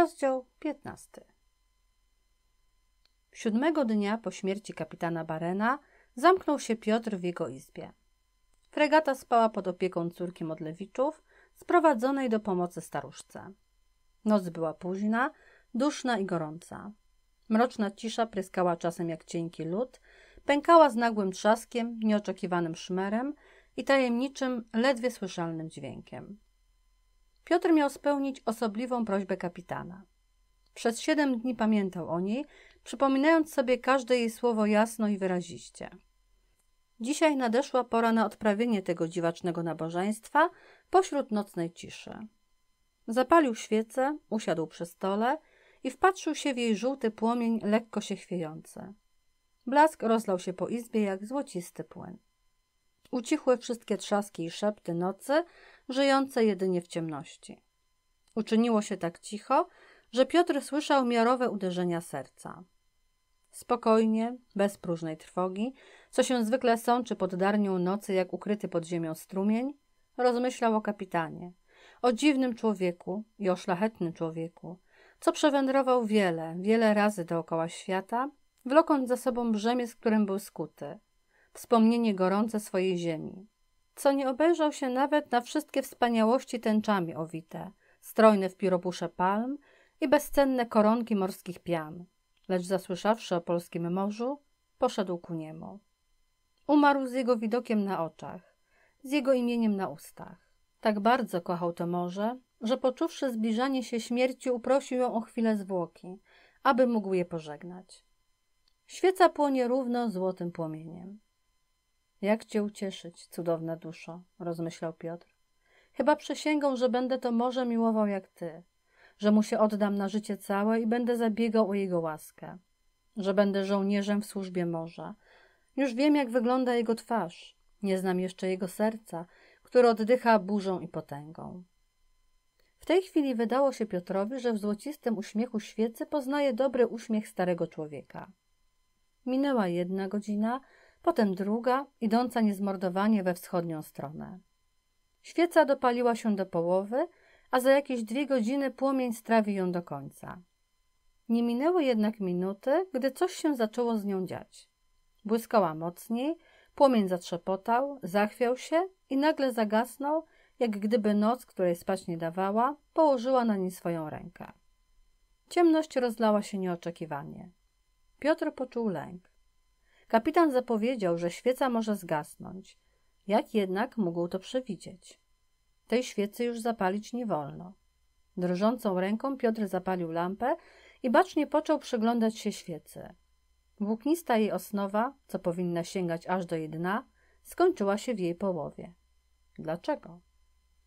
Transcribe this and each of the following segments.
Rozdział 15. Siódmego dnia po śmierci kapitana Barena zamknął się Piotr w jego izbie. Fregata spała pod opieką córki Modlewiczów, sprowadzonej do pomocy staruszce. Noc była późna, duszna i gorąca. Mroczna cisza pryskała czasem jak cienki lód, pękała z nagłym trzaskiem, nieoczekiwanym szmerem i tajemniczym, ledwie słyszalnym dźwiękiem. Piotr miał spełnić osobliwą prośbę kapitana. Przez siedem dni pamiętał o niej, przypominając sobie każde jej słowo jasno i wyraziście. Dzisiaj nadeszła pora na odprawienie tego dziwacznego nabożeństwa pośród nocnej ciszy. Zapalił świecę, usiadł przy stole i wpatrzył się w jej żółty płomień lekko się chwiejący. Blask rozlał się po izbie jak złocisty płyn. Ucichły wszystkie trzaski i szepty nocy, żyjące jedynie w ciemności. Uczyniło się tak cicho, że Piotr słyszał miarowe uderzenia serca. Spokojnie, bez próżnej trwogi, co się zwykle sączy pod darnią nocy, jak ukryty pod ziemią strumień, rozmyślał o kapitanie, o dziwnym człowieku i o szlachetnym człowieku, co przewędrował wiele, wiele razy dookoła świata, wlokąc za sobą brzemię, z którym był skuty, wspomnienie gorące swojej ziemi, co nie obejrzał się nawet na wszystkie wspaniałości tęczami owite, strojne w piropusze palm i bezcenne koronki morskich pian, lecz zasłyszawszy o polskim morzu, poszedł ku niemu. Umarł z jego widokiem na oczach, z jego imieniem na ustach. Tak bardzo kochał to morze, że poczuwszy zbliżanie się śmierci, uprosił ją o chwilę zwłoki, aby mógł je pożegnać. Świeca płonie równo złotym płomieniem. Jak cię ucieszyć, cudowna duszo, rozmyślał Piotr. Chyba przysięgą, że będę to morze miłował jak ty, że mu się oddam na życie całe i będę zabiegał o jego łaskę, że będę żołnierzem w służbie morza. Już wiem, jak wygląda jego twarz, nie znam jeszcze jego serca, które oddycha burzą i potęgą. W tej chwili wydało się Piotrowi, że w złocistym uśmiechu świecy poznaje dobry uśmiech starego człowieka. Minęła jedna godzina, potem druga, idąca niezmordowanie we wschodnią stronę. Świeca dopaliła się do połowy, a za jakieś dwie godziny płomień strawi ją do końca. Nie minęły jednak minuty, gdy coś się zaczęło z nią dziać. Błyskała mocniej, płomień zatrzepotał, zachwiał się i nagle zagasnął, jak gdyby noc, której spać nie dawała, położyła na nim swoją rękę. Ciemność rozlała się nieoczekiwanie. Piotr poczuł lęk. Kapitan zapowiedział, że świeca może zgasnąć. Jak jednak mógł to przewidzieć? Tej świecy już zapalić nie wolno. Drżącą ręką Piotr zapalił lampę i bacznie począł przyglądać się świecy. Włóknista jej osnowa, co powinna sięgać aż do jej dna, skończyła się w jej połowie. Dlaczego?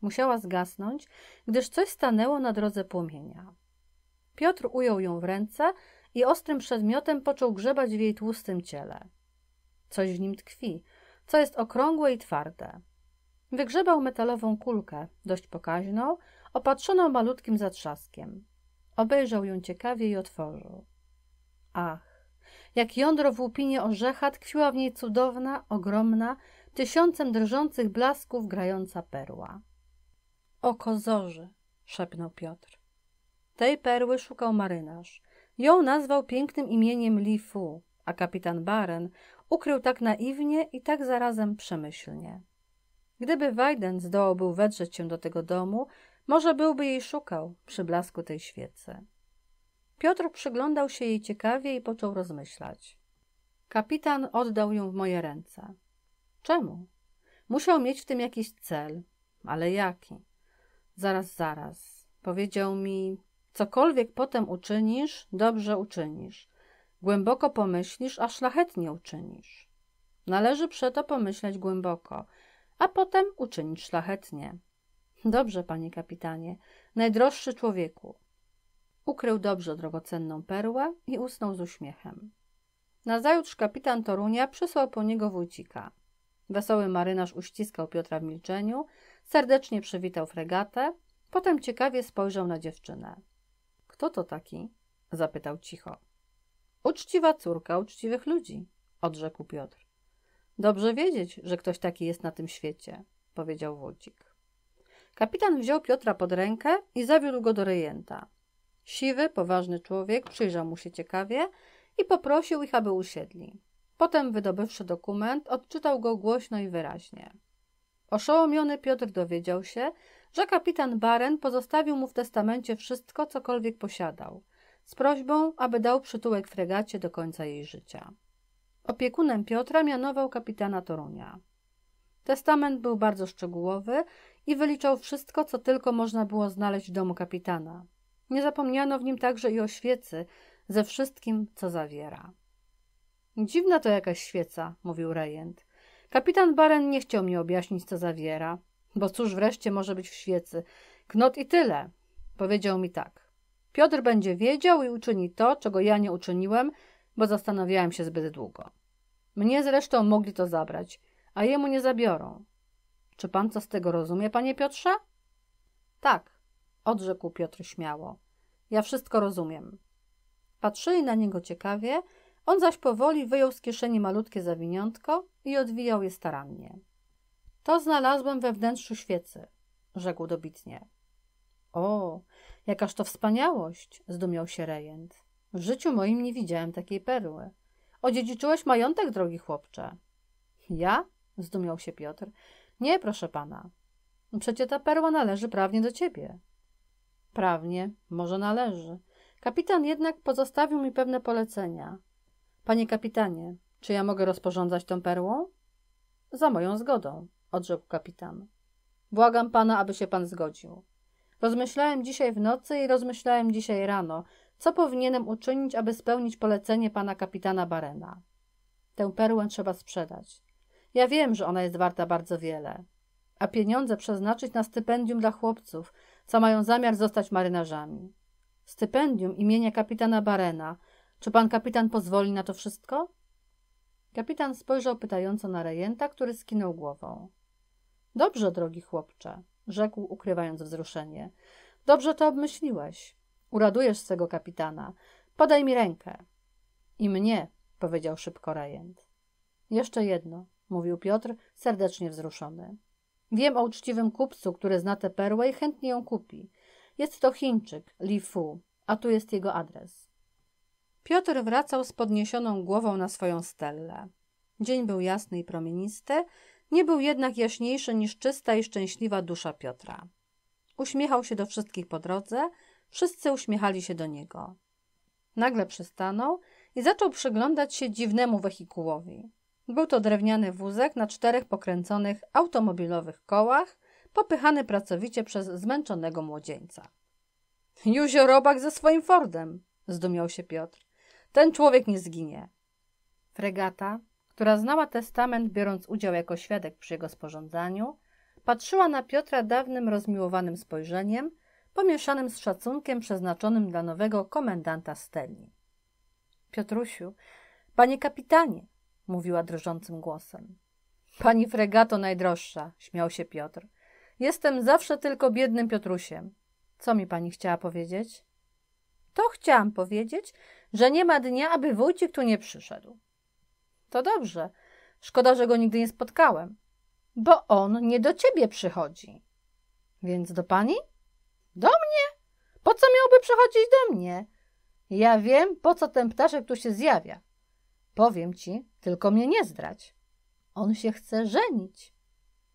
Musiała zgasnąć, gdyż coś stanęło na drodze płomienia. Piotr ujął ją w ręce i ostrym przedmiotem począł grzebać w jej tłustym ciele. Coś w nim tkwi, co jest okrągłe i twarde. Wygrzebał metalową kulkę, dość pokaźną, opatrzoną malutkim zatrzaskiem. Obejrzał ją ciekawie i otworzył. Ach, jak jądro w łupinie orzecha tkwiła w niej cudowna, ogromna, tysiącem drżących blasków grająca perła. Oko zorzy, szepnął Piotr. Tej perły szukał marynarz, Ją nazwał pięknym imieniem Li Fu, a kapitan Baren ukrył tak naiwnie i tak zarazem przemyślnie. Gdyby Wajden zdołał wedrzeć się do tego domu, może byłby jej szukał przy blasku tej świecy. Piotr przyglądał się jej ciekawie i począł rozmyślać. Kapitan oddał ją w moje ręce. Czemu? Musiał mieć w tym jakiś cel, ale jaki? Zaraz, zaraz. Powiedział mi, Cokolwiek potem uczynisz, dobrze uczynisz. Głęboko pomyślisz, a szlachetnie uczynisz. Należy przeto pomyśleć głęboko, a potem uczynić szlachetnie. Dobrze, panie kapitanie, najdroższy człowieku. Ukrył dobrze drogocenną perłę i usnął z uśmiechem. Nazajutrz kapitan Torunia przysłał po niego wójcika. Wesoły marynarz uściskał Piotra w milczeniu, serdecznie przywitał fregatę, potem ciekawie spojrzał na dziewczynę. Kto to taki? zapytał cicho. Uczciwa córka uczciwych ludzi, odrzekł Piotr. Dobrze wiedzieć, że ktoś taki jest na tym świecie, powiedział Wójcik. Kapitan wziął Piotra pod rękę i zawiódł go do rejenta. Siwy, poważny człowiek przyjrzał mu się ciekawie i poprosił ich, aby usiedli. Potem, wydobywszy dokument, odczytał go głośno i wyraźnie. Oszołomiony Piotr dowiedział się, że kapitan Baren pozostawił mu w testamencie wszystko, cokolwiek posiadał, z prośbą, aby dał przytułek fregacie do końca jej życia. Opiekunem Piotra mianował kapitana Torunia. Testament był bardzo szczegółowy i wyliczał wszystko, co tylko można było znaleźć w domu kapitana. Nie zapomniano w nim także i o świecy, ze wszystkim, co zawiera. Dziwna to jakaś świeca, mówił rejent. Kapitan Baren nie chciał mi objaśnić, co zawiera bo cóż wreszcie może być w świecy. Knot i tyle. Powiedział mi tak. Piotr będzie wiedział i uczyni to, czego ja nie uczyniłem, bo zastanawiałem się zbyt długo. Mnie zresztą mogli to zabrać, a jemu nie zabiorą. Czy pan co z tego rozumie, panie Piotrze? Tak, odrzekł Piotr śmiało. Ja wszystko rozumiem. Patrzyli na niego ciekawie, on zaś powoli wyjął z kieszeni malutkie zawiniątko i odwijał je starannie. To znalazłem we wnętrzu świecy, rzekł dobitnie. O, jakaż to wspaniałość, zdumiał się rejent. W życiu moim nie widziałem takiej perły. Odziedziczyłeś majątek, drogi chłopcze. Ja? zdumiał się Piotr. Nie, proszę pana. Przecie ta perła należy prawnie do ciebie. Prawnie, może należy. Kapitan jednak pozostawił mi pewne polecenia. Panie kapitanie, czy ja mogę rozporządzać tą perłą? Za moją zgodą odrzekł kapitan. Błagam pana, aby się pan zgodził. Rozmyślałem dzisiaj w nocy i rozmyślałem dzisiaj rano, co powinienem uczynić, aby spełnić polecenie pana kapitana Barena. Tę perłę trzeba sprzedać. Ja wiem, że ona jest warta bardzo wiele. A pieniądze przeznaczyć na stypendium dla chłopców, co mają zamiar zostać marynarzami. Stypendium imienia kapitana Barena. Czy pan kapitan pozwoli na to wszystko? Kapitan spojrzał pytająco na rejenta, który skinął głową. Dobrze, drogi chłopcze, rzekł, ukrywając wzruszenie. Dobrze to obmyśliłeś. Uradujesz swego kapitana. Podaj mi rękę. I mnie, powiedział szybko Rejent. Jeszcze jedno, mówił Piotr, serdecznie wzruszony. Wiem o uczciwym kupcu, który zna tę perłę i chętnie ją kupi. Jest to Chińczyk, Li Fu, a tu jest jego adres. Piotr wracał z podniesioną głową na swoją stellę. Dzień był jasny i promienisty, nie był jednak jaśniejszy niż czysta i szczęśliwa dusza Piotra. Uśmiechał się do wszystkich po drodze, wszyscy uśmiechali się do niego. Nagle przystanął i zaczął przyglądać się dziwnemu wehikułowi. Był to drewniany wózek na czterech pokręconych automobilowych kołach, popychany pracowicie przez zmęczonego młodzieńca. Józio Robak ze swoim Fordem, zdumiał się Piotr. Ten człowiek nie zginie. Fregata, która znała testament, biorąc udział jako świadek przy jego sporządzaniu, patrzyła na Piotra dawnym rozmiłowanym spojrzeniem, pomieszanym z szacunkiem przeznaczonym dla nowego komendanta Steli. Piotrusiu, panie kapitanie, mówiła drżącym głosem. Pani fregato najdroższa, śmiał się Piotr. Jestem zawsze tylko biednym Piotrusiem. Co mi pani chciała powiedzieć? To chciałam powiedzieć, że nie ma dnia, aby wójcik tu nie przyszedł. To dobrze. Szkoda, że go nigdy nie spotkałem. Bo on nie do ciebie przychodzi. Więc do pani? Do mnie? Po co miałby przychodzić do mnie? Ja wiem, po co ten ptaszek tu się zjawia. Powiem ci, tylko mnie nie zdrać. On się chce żenić.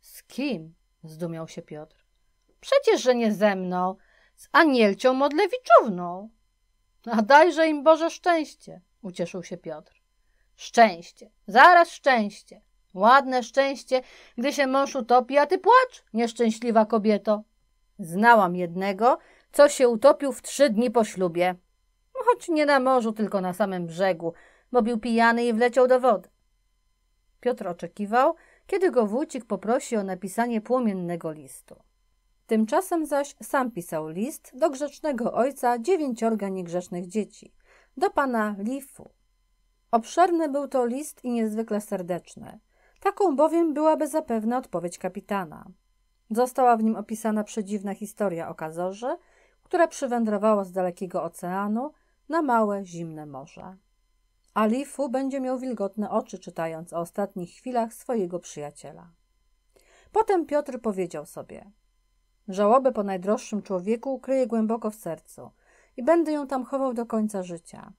Z kim? zdumiał się Piotr. Przecież, że nie ze mną, z Anielcią Modlewiczówną. A dajże im Boże szczęście, ucieszył się Piotr. Szczęście, zaraz szczęście. Ładne szczęście, gdy się mąż utopi, a ty płacz, nieszczęśliwa kobieto. Znałam jednego, co się utopił w trzy dni po ślubie. Choć nie na morzu, tylko na samym brzegu, bo był pijany i wleciał do wody. Piotr oczekiwał, kiedy go wójcik poprosi o napisanie płomiennego listu. Tymczasem zaś sam pisał list do grzecznego ojca dziewięciorga niegrzecznych dzieci, do pana Lifu, Obszerny był to list i niezwykle serdeczny. Taką bowiem byłaby zapewne odpowiedź kapitana. Została w nim opisana przedziwna historia o kazorze, która przywędrowała z dalekiego oceanu na małe, zimne morze. Alifu będzie miał wilgotne oczy, czytając o ostatnich chwilach swojego przyjaciela. Potem Piotr powiedział sobie: Żałobę po najdroższym człowieku ukryję głęboko w sercu i będę ją tam chował do końca życia.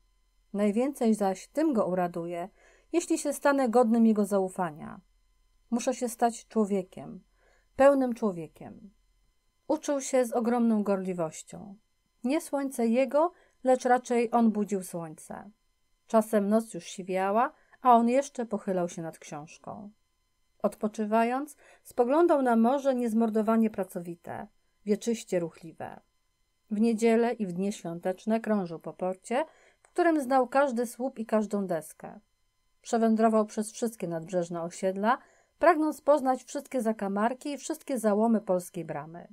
Najwięcej zaś tym go uraduje, jeśli się stanę godnym jego zaufania. Muszę się stać człowiekiem, pełnym człowiekiem. Uczył się z ogromną gorliwością. Nie słońce jego, lecz raczej on budził słońce. Czasem noc już siwiała, a on jeszcze pochylał się nad książką. Odpoczywając, spoglądał na morze niezmordowanie pracowite, wieczyście ruchliwe. W niedzielę i w dnie świąteczne krążył po porcie, którym znał każdy słup i każdą deskę. Przewędrował przez wszystkie nadbrzeżne osiedla, pragnąc poznać wszystkie zakamarki i wszystkie załomy polskiej bramy.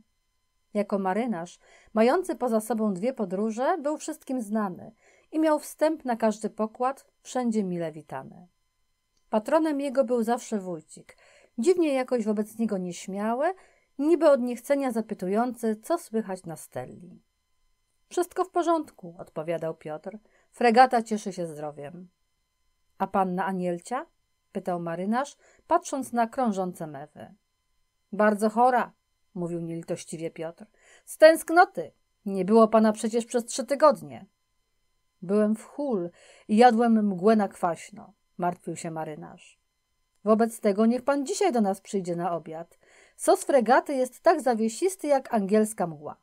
Jako marynarz, mający poza sobą dwie podróże, był wszystkim znany i miał wstęp na każdy pokład, wszędzie mile witany. Patronem jego był zawsze wójcik, dziwnie jakoś wobec niego nieśmiały, niby od niechcenia zapytujący, co słychać na Stelli. Wszystko w porządku, odpowiadał Piotr. Fregata cieszy się zdrowiem. A panna Anielcia? pytał marynarz, patrząc na krążące mewy. Bardzo chora, mówił nielitościwie Piotr. Z tęsknoty. Nie było pana przecież przez trzy tygodnie. Byłem w hul i jadłem mgłę na kwaśno, martwił się marynarz. Wobec tego niech pan dzisiaj do nas przyjdzie na obiad. Sos fregaty jest tak zawiesisty jak angielska mgła.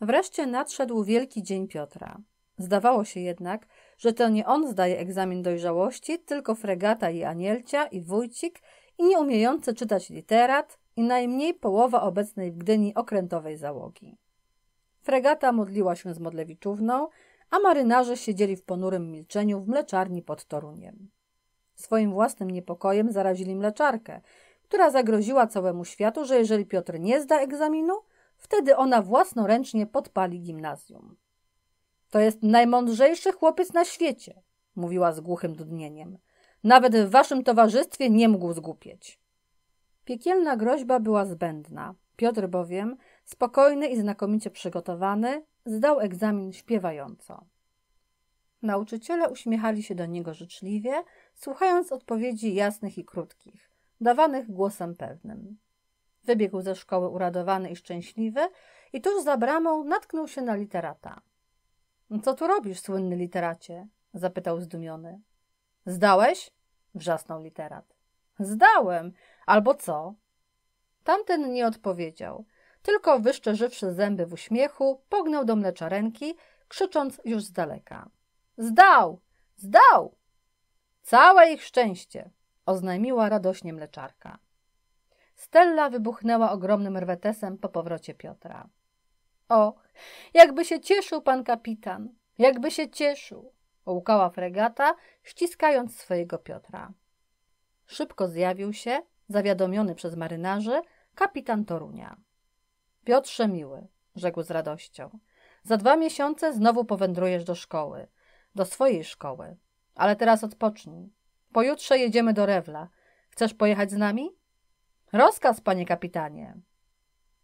Wreszcie nadszedł wielki dzień Piotra. Zdawało się jednak, że to nie on zdaje egzamin dojrzałości, tylko fregata i anielcia i wójcik i nieumiejący czytać literat i najmniej połowa obecnej w Gdyni okrętowej załogi. Fregata modliła się z modlewiczówną, a marynarze siedzieli w ponurym milczeniu w mleczarni pod Toruniem. Swoim własnym niepokojem zarazili mleczarkę, która zagroziła całemu światu, że jeżeli Piotr nie zda egzaminu, wtedy ona własnoręcznie podpali gimnazjum. To jest najmądrzejszy chłopiec na świecie, mówiła z głuchym dudnieniem. Nawet w waszym towarzystwie nie mógł zgłupieć. Piekielna groźba była zbędna. Piotr bowiem, spokojny i znakomicie przygotowany, zdał egzamin śpiewająco. Nauczyciele uśmiechali się do niego życzliwie, słuchając odpowiedzi jasnych i krótkich, dawanych głosem pewnym. Wybiegł ze szkoły uradowany i szczęśliwy i tuż za bramą natknął się na literata. No co tu robisz, słynny literacie? zapytał zdumiony. Zdałeś? wrzasnął literat. Zdałem. Albo co? Tamten nie odpowiedział, tylko wyszczerzywszy zęby w uśmiechu, pognał do mleczarenki, krzycząc już z daleka. Zdał! Zdał! Całe ich szczęście! oznajmiła radośnie mleczarka. Stella wybuchnęła ogromnym rwetesem po powrocie Piotra. Och, jakby się cieszył pan kapitan, jakby się cieszył, łukała fregata, ściskając swojego Piotra. Szybko zjawił się, zawiadomiony przez marynarzy, kapitan Torunia. Piotrze miły, rzekł z radością. Za dwa miesiące znowu powędrujesz do szkoły, do swojej szkoły. Ale teraz odpocznij. Pojutrze jedziemy do Rewla. Chcesz pojechać z nami? Rozkaz, panie kapitanie.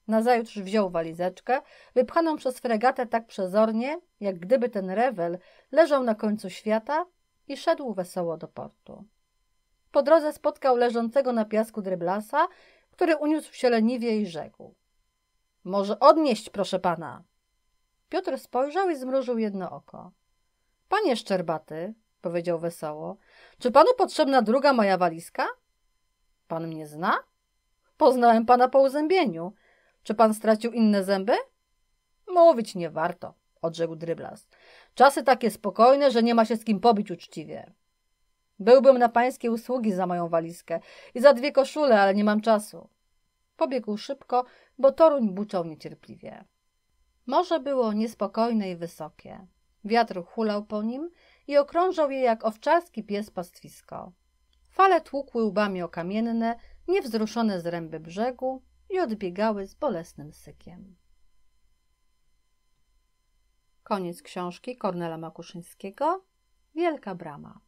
Nazajutrz wziął walizeczkę, wypchaną przez fregatę tak przezornie, jak gdyby ten rewel leżał na końcu świata i szedł wesoło do portu. Po drodze spotkał leżącego na piasku dryblasa, który uniósł się leniwie i rzekł. Może odnieść, proszę pana. Piotr spojrzał i zmrużył jedno oko. Panie Szczerbaty, powiedział wesoło, czy panu potrzebna druga moja walizka? Pan mnie zna? Poznałem pana po uzębieniu. Czy pan stracił inne zęby? Mówić nie warto, odrzekł Dryblas. Czasy takie spokojne, że nie ma się z kim pobić uczciwie. Byłbym na pańskie usługi za moją walizkę i za dwie koszule, ale nie mam czasu. Pobiegł szybko, bo Toruń buczał niecierpliwie. Morze było niespokojne i wysokie. Wiatr hulał po nim i okrążał je jak owczarski pies pastwisko. Fale tłukły łbami o kamienne, niewzruszone zręby brzegu, i odbiegały z bolesnym sykiem. Koniec książki Kornela Makuszyńskiego Wielka Brama